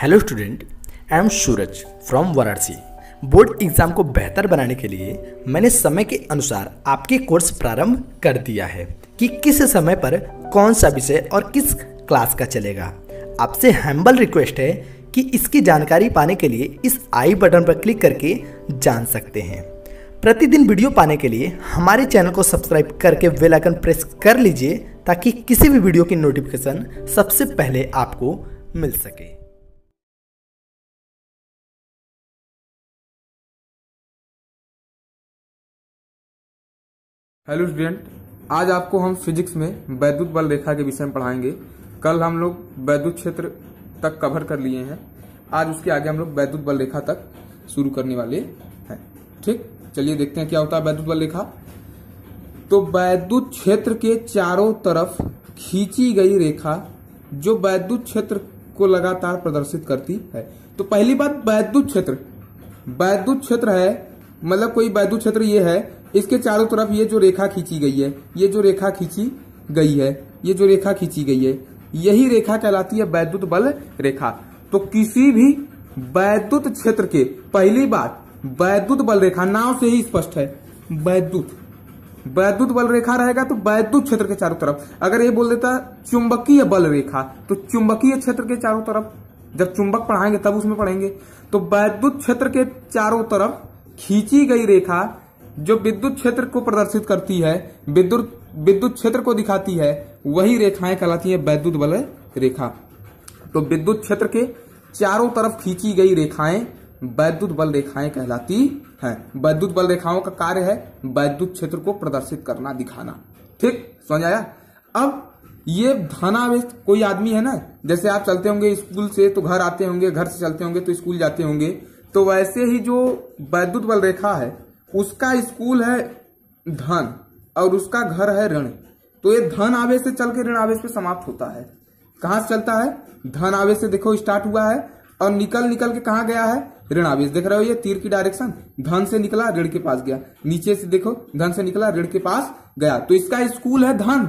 hello student I am Suraj from Varanasi board exam को बेहतर बनाने के लिए मैंने समय के अनुसार आपके कोर्स प्रारंभ कर दिया है कि किस समय पर कौन सा विषय और किस क्लास का चलेगा आपसे हैम्बल रिक्वेस्ट है कि इसकी जानकारी पाने के लिए इस आई बटन पर क्लिक करके जान सकते हैं प्रतिदिन वीडियो पाने के लिए हमारे चैनल को सब्सक्राइब करके बेल आइकन प्रेस कर लीजिए ताकि किसी भी वीडियो की नोटिफिकेशन सबसे पहले आपको मिल सके हेलो स्टूडेंट आज आपको हम फिजिक्स में वैद्युत बल रेखा के विषय में पढ़ाएंगे कल हम लोग वैद्युत क्षेत्र तक कवर कर लिए हैं आज उसके आगे हम लोग वैद्युत बल रेखा तक शुरू करने वाले हैं ठीक चलिए देखते हैं क्या होता है वैद्युत बल रेखा तो वैद्युत क्षेत्र के चारों तरफ खींची गई रेखा जो वैद्युत क्षेत्र को लगातार प्रदर्शित करती है तो पहली बात वैद्युत क्षेत्र वैद्युत क्षेत्र है मतलब कोई वैद्युत क्षेत्र ये है इसके चारों तरफ ये जो रेखा खींची गई है ये जो रेखा खींची गई है ये जो रेखा खींची गई है यही रेखा कहलाती है वैद्युत बल रेखा तो किसी भी वैद्युत क्षेत्र के पहली बात वैद्युत बल रेखा नाव से ही स्पष्ट है वैद्युत वैद्युत बल रेखा रहेगा तो वैद्युत क्षेत्र के चारों तरफ अगर ये बोल देता चुंबकीय बल रेखा तो चुंबकीय क्षेत्र के चारों तरफ जब चुंबक पढ़ाएंगे तब उसमें पढ़ेंगे तो वैद्युत क्षेत्र के चारों तरफ खींची गई रेखा जो विद्युत क्षेत्र को प्रदर्शित करती है विद्युत विद्युत क्षेत्र को दिखाती है वही रेखाएं कहलाती है वैद्युत वलय रेखा तो विद्युत क्षेत्र के चारों तरफ खींची गई रेखाएं वैद्युत बल रेखाएं कहलाती है वैद्युत बल रेखाओं का कार्य है वैद्युत क्षेत्र को प्रदर्शित करना दिखाना ठीक समझ आया अब ये धनावेश कोई आदमी है ना जैसे आप चलते होंगे स्कूल से तो घर आते होंगे घर से चलते होंगे तो स्कूल जाते होंगे तो वैसे ही जो वैद्युत बल रेखा है उसका स्कूल है धन और उसका घर है ऋण तो ये धन आवेश से चल के ऋण आवेश पे समाप्त होता है कहां से चलता है धन आवेश से देखो स्टार्ट हुआ है और निकल निकल के कहा गया है ऋण आवेश देख रहे हो ये तीर की डायरेक्शन धन से निकला ऋण के पास गया नीचे से देखो धन से निकला ऋण के पास गया तो इसका स्कूल है धन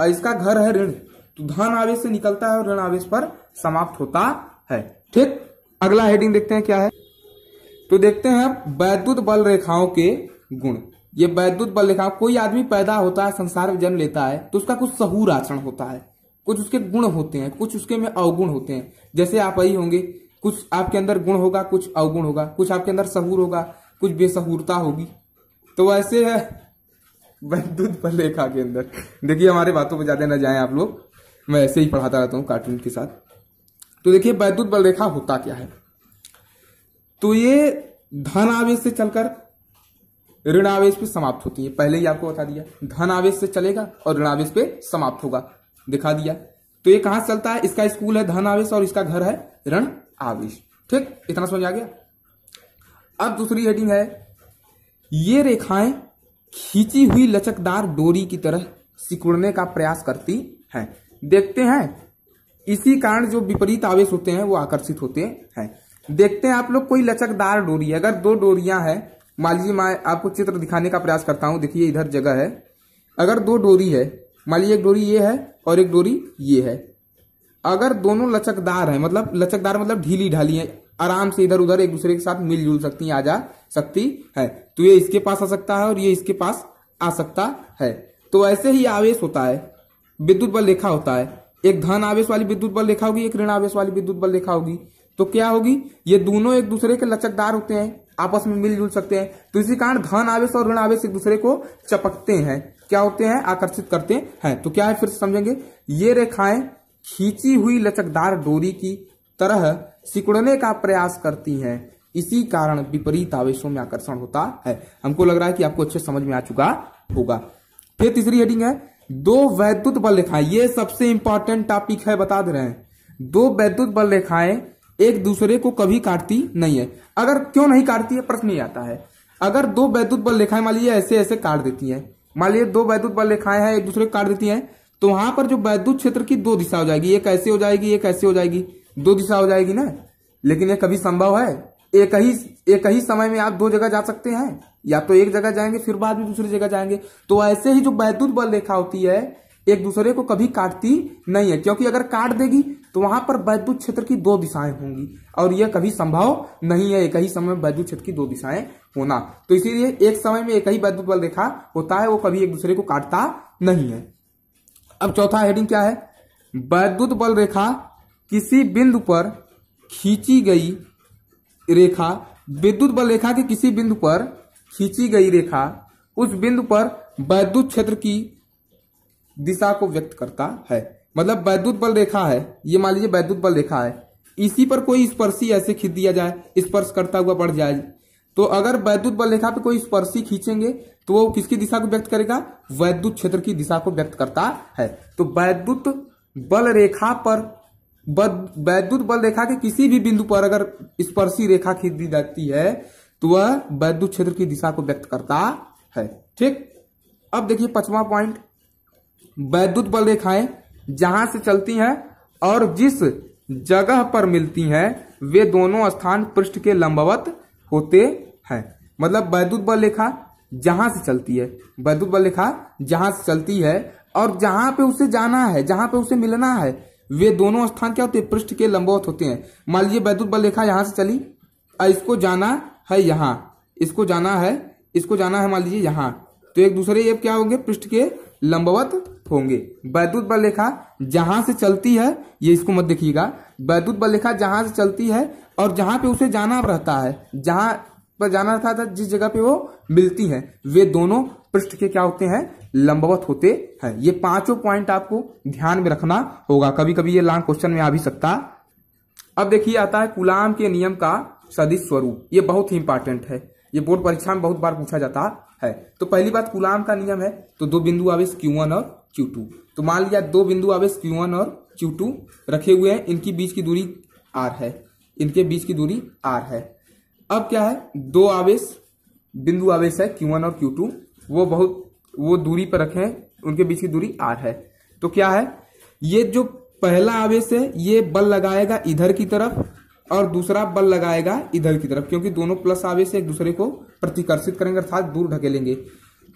और इसका घर है ऋण तो धन आवेश से निकलता है और ऋण आवेश पर समाप्त होता है ठीक अगला हेडिंग देखते हैं क्या है तो देखते हैं वैद्युत बल रेखाओं के गुण ये वैद्युत बल रेखा कोई आदमी पैदा होता है संसार में जन्म लेता है तो उसका कुछ सहूर आचरण होता है कुछ उसके गुण होते हैं कुछ उसके में अवगुण होते हैं जैसे आप आई होंगे कुछ आपके अंदर गुण होगा कुछ अवगुण होगा कुछ आपके अंदर सहूर होगा कुछ बेसहूरता होगी तो ऐसे है वैद्युत बल रेखा के अंदर देखिए हमारे बातों पर ज्यादा न जाए आप लोग मैं ऐसे ही पढ़ाता रहता हूँ कार्टून के साथ तो देखिए वैद्युत बल रेखा होता क्या है तो ये धन आवेश से चलकर ऋण आवेश पे समाप्त होती है पहले ही आपको बता दिया धन आवेश से चलेगा और ऋण आवेश पे समाप्त होगा दिखा दिया तो ये कहां से चलता है इसका स्कूल है धन आवेश और इसका घर है ऋण आवेश ठीक इतना समझ आ गया अब दूसरी हेडिंग है ये रेखाएं खींची हुई लचकदार डोरी की तरह सिकुड़ने का प्रयास करती हैं देखते हैं इसी कारण जो विपरीत आवेश होते हैं वो आकर्षित होते हैं देखते हैं आप लोग कोई लचकदार डोरी अगर दो डोरियां हैं मान लीजिए मैं आपको चित्र दिखाने का प्रयास करता हूँ देखिए इधर जगह है अगर दो डोरी है मान लीजिए एक डोरी ये है और एक डोरी ये है अगर दोनों लचकदार है मतलब लचकदार मतलब ढीली ढाली है आराम से इधर उधर एक दूसरे के साथ मिलजुल सकती है आ जा सकती है तो ये इसके पास आ सकता है और ये इसके पास आ सकता है तो ऐसे ही आवेश होता है विद्युत बल रेखा होता है एक धन आवेश वाली विद्युत बल रेखा होगी एक ऋण आवेश वाली विद्युत बल रेखा होगी तो क्या होगी ये दोनों एक दूसरे के लचकदार होते हैं आपस में मिलजुल सकते हैं तो इसी कारण धन आवेश और ऋण आवेश एक दूसरे को चपकते हैं क्या होते हैं आकर्षित करते हैं तो क्या है फिर समझेंगे ये रेखाएं खींची हुई लचकदार डोरी की तरह सिकुड़ने का प्रयास करती हैं इसी कारण विपरीत आवेशों में आकर्षण होता है हमको लग रहा है कि आपको अच्छे समझ में आ चुका होगा फिर तीसरी हेडिंग है दो वैद्युत बल रेखाएं ये सबसे इंपॉर्टेंट टॉपिक है बता दे रहे हैं दो वैद्युत बल रेखाएं एक दूसरे को कभी काटती नहीं है अगर क्यों नहीं काटती है प्रश्न ही आता है अगर दो वैद्युत बल रेखाएं मान लीजिए ऐसे ऐसे काट देती हैं मान लीजिए दो वैद्युत बल रेखाएं हैं एक दूसरे को काट देती हैं तो वहां पर जो वैद्युत क्षेत्र की दो दिशा हो जाएगी एक ऐसे हो जाएगी एक ऐसे हो जाएगी दो दिशा हो जाएगी ना लेकिन यह कभी संभव है एक ही एक ही समय में आप दो जगह जा सकते हैं या तो एक जगह जाएंगे फिर बाद में दूसरी जगह जाएंगे तो ऐसे ही जो वैद्युत बल रेखा होती है एक दूसरे को कभी काटती नहीं है क्योंकि अगर काट देगी तो वहां पर वैद्युत क्षेत्र की दो दिशाएं होंगी और यह कभी संभव नहीं है एक ही समय में वैद्युत क्षेत्र की दो दिशाएं होना तो इसीलिए एक समय में एक ही वैद्युत बल रेखा होता है वो कभी एक दूसरे को काटता नहीं है अब चौथा हेडिंग क्या है वैद्युत बल रेखा किसी बिंदु पर खींची गई रेखा विद्युत बल रेखा के किसी बिंदु पर खींची गई रेखा उस बिंदु पर वैद्युत क्षेत्र की दिशा को व्यक्त करता है मतलब वैद्युत बल रेखा है ये मान लीजिए वैद्युत बल रेखा है इसी पर कोई स्पर्शी ऐसे खींच दिया जाए स्पर्श करता हुआ बढ़ जाए तो अगर वैद्युत बल रेखा पे कोई स्पर्शी खींचेंगे तो वो किसकी दिशा को व्यक्त करेगा वैद्युत क्षेत्र की दिशा को व्यक्त करता है तो वैद्युत बल रेखा पर वैद्युत बल रेखा के किसी भी बिंदु पर अगर स्पर्शी रेखा खींच दी जाती है तो वह वैद्युत क्षेत्र की दिशा को व्यक्त करता है ठीक अब देखिए पचवा पॉइंट वैद्युत बल रेखाएं जहां से चलती हैं और जिस जगह पर मिलती हैं वे दोनों स्थान पृष्ठ के लंबवत होते हैं मतलब वैद्युत बल रेखा जहां से चलती है वैद्युत बल रेखा जहां से चलती है और जहां पे उसे जाना है जहां पे उसे मिलना है वे दोनों स्थान क्या होते हैं पृष्ठ के लंबवत होते हैं मान लीजिए वैद्युत बल रेखा यहां से चली इसको जाना है यहाँ इसको जाना है इसको जाना है मान लीजिए यहाँ तो एक दूसरे ये क्या होंगे पृष्ठ के लंबवत होंगे वैद्युत बल रेखा जहां से चलती है ये इसको मत देखिएगा वैद्युत बल रेखा जहां से चलती है और जहां पे उसे जाना रहता है जहां पर जाना रहता था जिस जगह पे वो मिलती है वे दोनों पृष्ठ के क्या होते हैं लंबवत होते हैं ये पांचों पॉइंट आपको ध्यान में रखना होगा कभी कभी ये लॉन्ग क्वेश्चन में आ भी सकता अब देखिए आता है कुलाम के नियम का सदिश स्वरूप ये बहुत ही इंपॉर्टेंट है ये बोर्ड परीक्षा में बहुत बार पूछा जाता है तो पहली बात कुलाम का नियम है तो दो बिंदु आवेश क्यू और क्यू टू तो मान लिया दो बिंदु आवेश क्यू वन और क्यू टू रखे हुए हैं इनकी बीच की दूरी आर है इनके बीच की दूरी आर है अब क्या है दो आवेश बिंदु आवेश है क्यू वन और क्यू टू वो बहुत वो दूरी पर रखे हैं उनके बीच की दूरी आर है तो क्या है ये जो पहला आवेश है ये बल लगाएगा इधर की तरफ और दूसरा बल लगाएगा इधर की तरफ क्योंकि दोनों प्लस आवेश एक दूसरे को प्रतिकर्षित करेंगे अर्थात दूर ढकेलेंगे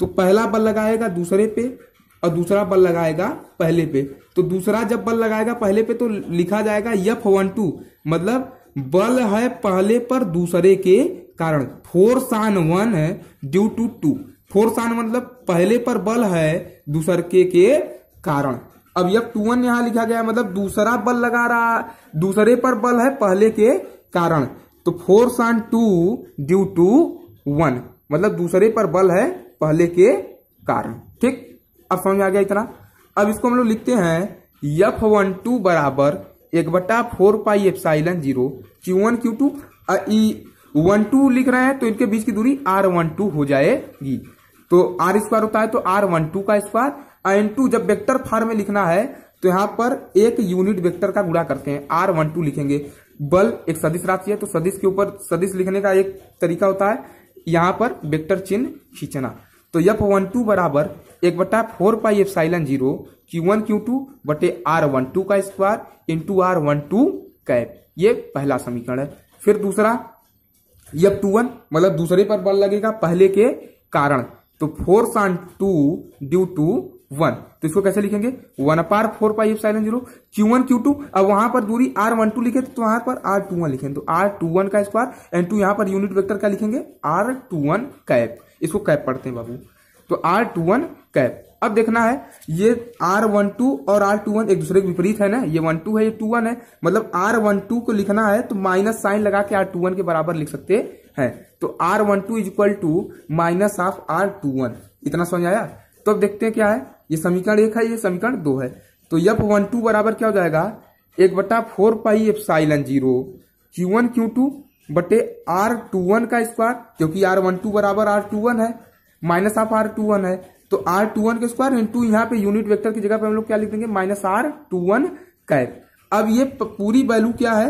तो पहला बल लगाएगा दूसरे पे और दूसरा बल लगाएगा पहले पे तो दूसरा जब बल लगाएगा पहले पे तो लिखा जाएगा यफ वन टू मतलब बल है पहले पर दूसरे के कारण फोर्स ऑन वन है due to two force on मतलब पहले पर बल है दूसरे के, के कारण अब यफ टू वन यहां लिखा गया मतलब दूसरा बल लगा रहा दूसरे पर बल है पहले के कारण तो force on two due to one मतलब दूसरे पर बल है पहले के कारण ठीक अब समझ आ गया इतना अब इसको हम लोग लिखते हैं यफ वन टू बराबर एक बट्टा four pi epsilon zero Q one Q two one two लिख रहे हैं तो इनके बीच की दूरी आर वन टू हो जाएगी तो आर स्क्वायर होता है तो आर वन टू का स्क्वायर एन टू जब वेक्टर फॉर्म में लिखना है तो यहां पर एक यूनिट वेक्टर का गुणा करते हैं आर वन टू लिखेंगे बल एक सदिश राशि है तो सदिश के ऊपर सदिश लिखने का एक तरीका होता है यहां पर वेक्टर चिन्ह खींचना तो यफ वन टू बराबर एक बटा four pi epsilon zero Q one Q two बटे आर वन टू का square into R one two cap ये पहला समीकरण है फिर दूसरा यब टू वन मतलब दूसरे पर बल लगेगा पहले के कारण तो force on two due to one तो इसको कैसे लिखेंगे one upon four pi epsilon zero Q one Q two अब वहां पर दूरी आर वन टू लिखे तो वहां पर आर टू वन लिखे तो आर टू वन का स्क्वायर एंड टू यहां पर यूनिट वेक्टर का लिखेंगे आर टू वन कैप इसको कैप पढ़ते हैं बाबू तो आर टू वन कैप अब देखना है ये आर वन टू और आर टू वन एक दूसरे के विपरीत है ना ये वन टू है ये टू वन है मतलब आर वन टू को लिखना है तो माइनस साइन लगा के आर टू वन के बराबर लिख सकते हैं तो R one two is equal to minus of R two one इतना समझ आया तो अब देखते हैं क्या है ये समीकरण एक है ये समीकरण दो है तो यप वन टू बराबर क्या हो जाएगा एक बटा four pi epsilon zero Q one Q two बटे आर टू वन का स्क्वायर क्योंकि आर वन टू बराबर आर टू वन है minus of R two one है तो आर टू वन के स्क्वायर इंटू यहाँ पे यूनिट वेक्टर की जगह पे हम लोग क्या लिख देंगे minus R two one cap अब ये पूरी वैल्यू क्या है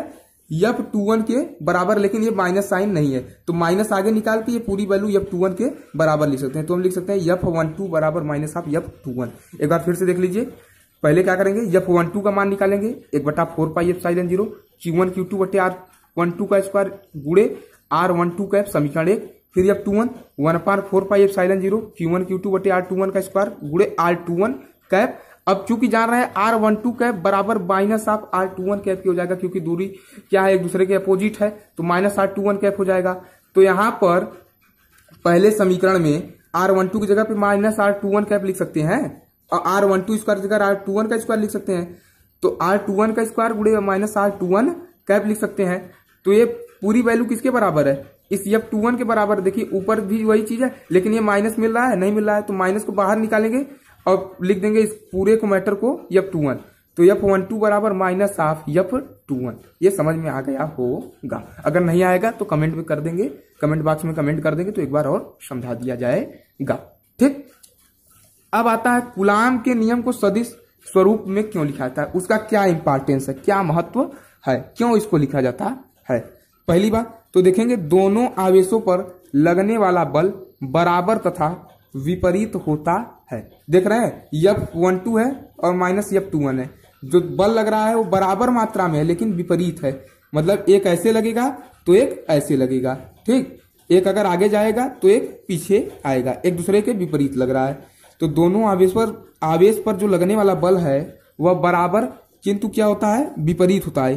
यफ टू वन के बराबर लेकिन ये माइनस साइन नहीं है तो माइनस आगे निकाल के ये पूरी वैल्यू यफ टू वन के बराबर लिख सकते हैं तो हम लिख सकते हैं यफ वन टू बराबर minus of F two one एक बार फिर से देख लीजिए पहले क्या करेंगे यफ वन टू का मान निकालेंगे एक बटा four pi epsilon zero Q one Q two बटे आर वन टू का स्क्वायर गुड़े आर वन टू का समीकरण एक फिर जब two one one upon four pi epsilon zero Q one Q two बटे आर टू वन का स्क्वायर गुड़े आर टू वन कैप अब चूंकि जान रहे हैं आर वन टू कैप बराबर minus of R two one cap की हो जाएगा क्योंकि दूरी क्या है एक दूसरे के अपोजिट है तो minus R two one cap हो जाएगा तो यहां पर पहले समीकरण में आर वन टू की जगह पे minus R two one cap लिख सकते हैं और आर वन टू स्क्वायर जगह आर टू वन का स्क्वायर लिख सकते हैं तो आर टू वन का स्क्वायर गुड़े minus R two one cap लिख सकते हैं तो ये पूरी वैल्यू किसके बराबर है इस एफ टू वन के बराबर देखिए ऊपर भी वही चीज है लेकिन ये माइनस मिल रहा है नहीं मिल रहा है तो माइनस को बाहर निकालेंगे और लिख देंगे इस पूरे को मैटर को यफ टू वन तो यफ वन टू बराबर minus half F two one ये समझ में आ गया होगा अगर नहीं आएगा तो कमेंट में कर देंगे कमेंट बॉक्स में कमेंट कर देंगे तो एक बार और समझा दिया जाएगा ठीक अब आता है कुलाम के नियम को सदिश स्वरूप में क्यों लिखा जाता है उसका क्या इंपॉर्टेंस है क्या महत्व है क्यों इसको लिखा जाता है पहली बात तो देखेंगे दोनों आवेशों पर लगने वाला बल बराबर तथा विपरीत होता है देख रहे हैं यफ वन टू है और माइनस यफ टू वन है जो बल लग रहा है वो बराबर मात्रा में है लेकिन विपरीत है मतलब एक ऐसे लगेगा तो एक ऐसे लगेगा ठीक एक अगर आगे जाएगा तो एक पीछे आएगा एक दूसरे के विपरीत लग रहा है तो दोनों आवेश पर आवेश पर जो लगने वाला बल है वह बराबर किंतु क्या होता है विपरीत होता है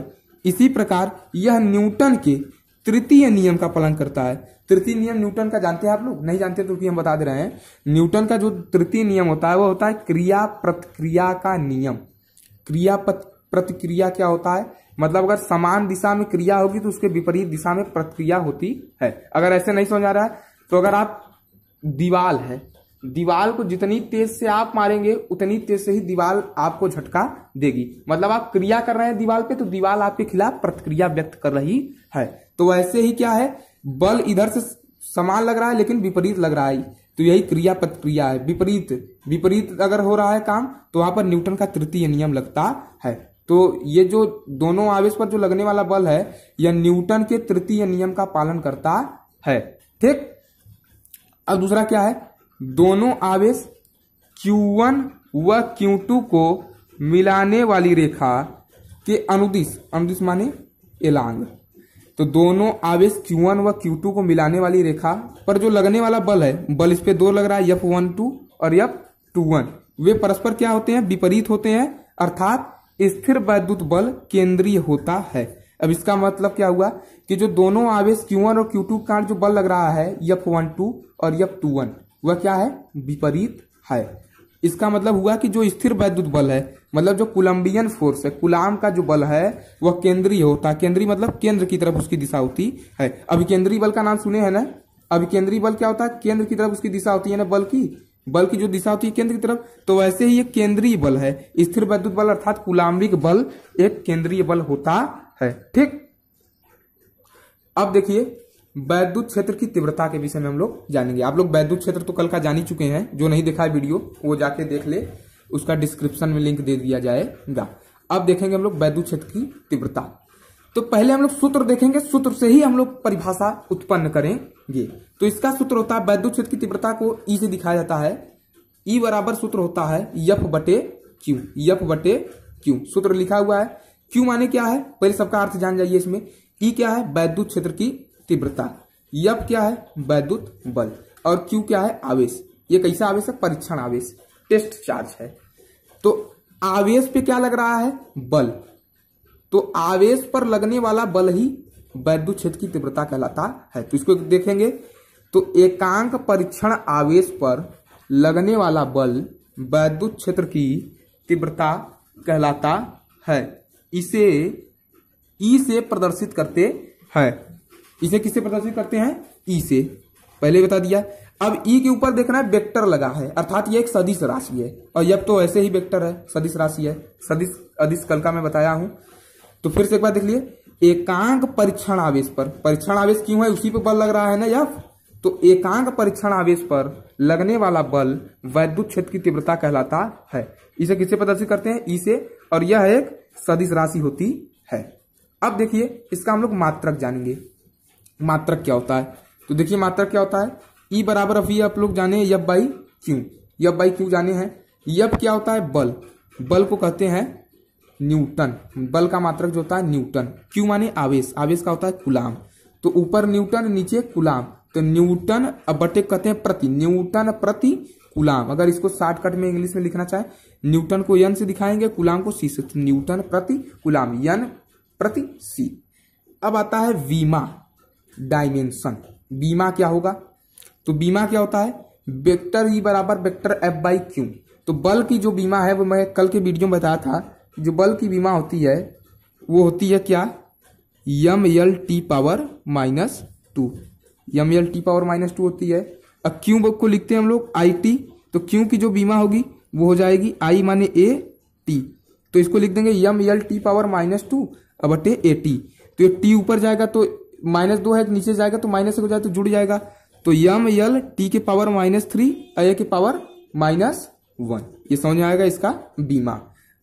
इसी प्रकार यह न्यूटन के तृतीय नियम का पालन करता है तृतीय नियम न्यूटन का जानते हैं आप लोग नहीं जानते तो भी हम बता दे रहे हैं न्यूटन का जो तृतीय नियम होता है वो होता है क्रिया प्रतिक्रिया का नियम क्रिया प्रतिक्रिया क्या होता है मतलब अगर समान दिशा में क्रिया होगी तो उसके विपरीत दिशा में प्रतिक्रिया होती है अगर ऐसे नहीं समझ आ रहा है तो अगर आप दीवाल है दीवाल को जितनी तेज से आप मारेंगे उतनी तेज से ही दीवाल आपको झटका देगी मतलब आप क्रिया कर रहे हैं दीवाल पे तो दीवाल आपके खिलाफ प्रतिक्रिया व्यक्त कर रही है तो वैसे ही क्या है बल इधर से समान लग रहा है लेकिन विपरीत लग रहा है तो यही क्रिया प्रतिक्रिया है विपरीत विपरीत अगर हो रहा है काम तो वहां पर न्यूटन का तृतीय नियम लगता है तो ये जो दोनों आवेश पर जो लगने वाला बल है यह न्यूटन के तृतीय नियम का पालन करता है ठीक अब दूसरा क्या है दोनों आवेश Q1 व Q2 को मिलाने वाली रेखा के अनुदिश अनुदिश माने एलांग तो दोनों आवेश Q1 व Q2 को मिलाने वाली रेखा पर जो लगने वाला बल है बल इस पे दो लग रहा है F12 टू और F21 वन वे परस्पर क्या होते हैं विपरीत होते हैं अर्थात स्थिर वैद्युत बल केंद्रीय होता है अब इसका मतलब क्या हुआ कि जो दोनों आवेश Q1 और Q2 का जो बल लग रहा है यफ वन टू और यफ टू वन वह क्या है विपरीत है इसका मतलब हुआ कि जो स्थिर वैद्युत बल है मतलब जो कुलम्बियन फोर्स है कुलाम का जो बल है वह केंद्रीय होता है केंद्रीय मतलब केंद्र की तरफ उसकी दिशा होती है अभिकेंद्रीय बल का नाम सुने हैं ना अभिकेंद्रीय बल क्या होता है केंद्र की तरफ उसकी दिशा होती है ना बल की बल की जो दिशा होती है केंद्र की तरफ तो वैसे ही एक केंद्रीय बल है स्थिर वैद्युत बल अर्थात कुलाम्बिक बल एक केंद्रीय बल होता है ठीक अब देखिए वैद्युत क्षेत्र की तीव्रता के विषय में हम लोग जानेंगे आप लोग वैद्युत क्षेत्र तो कल का जान ही चुके हैं जो नहीं देखा है वीडियो वो जाके देख ले उसका डिस्क्रिप्शन में लिंक दे दिया जाएगा अब देखेंगे हम लोग वैद्युत क्षेत्र की तीव्रता तो पहले हम लोग सूत्र देखेंगे सूत्र से ही हम लोग परिभाषा उत्पन्न करेंगे तो इसका सूत्र होता है वैद्युत क्षेत्र की तीव्रता को ई e से दिखाया जाता है ई e बराबर सूत्र होता है यफ बटे क्यू यफ बटे क्यू सूत्र लिखा हुआ है क्यू माने क्या है पहले सबका अर्थ जान जाइए इसमें ई e क्या है वैद्युत क्षेत्र की तीव्रता यप क्या है वैद्युत बल और क्यू क्या है आवेश ये कैसा आवेश है परीक्षण आवेश टेस्ट चार्ज है तो आवेश पे क्या लग रहा है बल तो आवेश पर लगने वाला बल ही वैद्युत क्षेत्र की तीव्रता कहलाता है तो इसको देखेंगे तो एकांक परीक्षण आवेश पर लगने वाला बल वैद्युत क्षेत्र की तीव्रता कहलाता है इसे ई से प्रदर्शित करते हैं इसे किससे प्रदर्शित करते हैं ई से पहले बता दिया अब ई के ऊपर देखना है वेक्टर लगा है अर्थात ये एक सदिश राशि है और यब तो ऐसे ही वेक्टर है सदिश राशि है सदिश अदिश कल का मैं बताया हूं तो फिर से एक बार देख लिए एकांक परीक्षण आवेश पर परीक्षण आवेश क्यों है उसी पर बल लग रहा है ना यह तो एकांक परीक्षण आवेश पर लगने वाला बल वैद्युत क्षेत्र की तीव्रता कहलाता है इसे किससे प्रदर्शित करते हैं ई से और यह एक सदिश राशि होती है अब देखिए इसका हम लोग मात्रक जानेंगे मात्रक क्या होता है तो देखिए मात्रक क्या होता है ई e बराबर अभी e आप लोग जाने यब बाई क्यू यब बाई क्यू जाने हैं यब क्या होता है बल बल को कहते हैं न्यूटन बल का मात्रक जो होता है न्यूटन क्यू माने आवेश आवेश का होता है गुलाम तो ऊपर न्यूटन नीचे गुलाम तो न्यूटन बटे कहते हैं प्रति न्यूटन प्रति कुलाम अगर इसको शॉर्टकट में इंग्लिश में लिखना चाहे न्यूटन को यन से दिखाएंगे कुलाम को सी से तो न्यूटन प्रति कुलाम यन प्रति सी अब आता है वीमा डायमेंशन बीमा क्या होगा तो बीमा क्या होता है वेक्टर ई बराबर वेक्टर एफ बाई क्यू तो बल की जो बीमा है वो मैं कल के वीडियो में बताया था जो बल की बीमा होती है वो होती है क्या M L T power minus two M L T power minus two होती है अब क्यू को लिखते हैं हम लोग आई टी तो क्यू की जो बीमा होगी वो हो जाएगी आई माने ए टी तो इसको लिख देंगे M L T power minus two अब अटे ए टी तो ये टी ऊपर जाएगा तो माइनस दो है नीचे जाएगा तो माइनस हो जाएगा तो जुड़ जाएगा तो यम यल टी के पावर माइनस थ्री ए के पावर माइनस वन ये समझ में आएगा इसका बीमा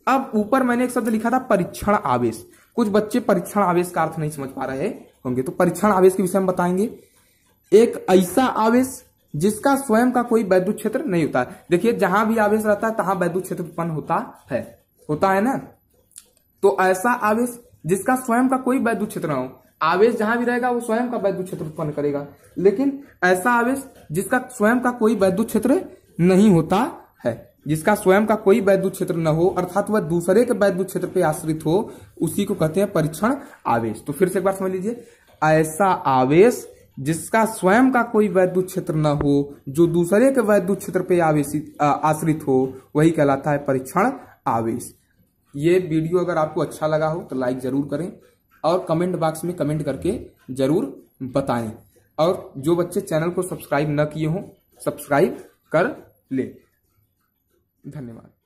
अब ऊपर मैंने एक शब्द लिखा था परीक्षण आवेश कुछ बच्चे परीक्षण आवेश का अर्थ नहीं समझ पा रहे होंगे तो परीक्षण आवेश के विषय में बताएंगे एक ऐसा आवेश जिसका स्वयं का कोई वैद्युत क्षेत्र नहीं होता देखिए जहां भी आवेश रहता है तहां वैद्युत क्षेत्र उत्पन्न होता है होता है ना तो ऐसा आवेश जिसका स्वयं का कोई वैद्युत क्षेत्र ना हो आवेश जहां भी रहेगा वो स्वयं का वैद्युत क्षेत्र उत्पन्न करेगा लेकिन ऐसा आवेश जिसका स्वयं का कोई वैद्युत क्षेत्र नहीं होता है जिसका स्वयं का कोई वैद्युत क्षेत्र न हो अर्थात वह दूसरे के वैद्युत क्षेत्र पर आश्रित हो उसी को कहते हैं परीक्षण आवेश तो फिर से एक बार समझ लीजिए ऐसा आवेश जिसका स्वयं का कोई वैद्युत क्षेत्र न हो जो दूसरे के वैद्युत क्षेत्र पर आवेशित आश्रित हो वही कहलाता है परीक्षण आवेश ये वीडियो अगर आपको अच्छा लगा हो तो लाइक जरूर करें और कमेंट बॉक्स में कमेंट करके ज़रूर बताएं और जो बच्चे चैनल को सब्सक्राइब न किए हों सब्सक्राइब कर ले धन्यवाद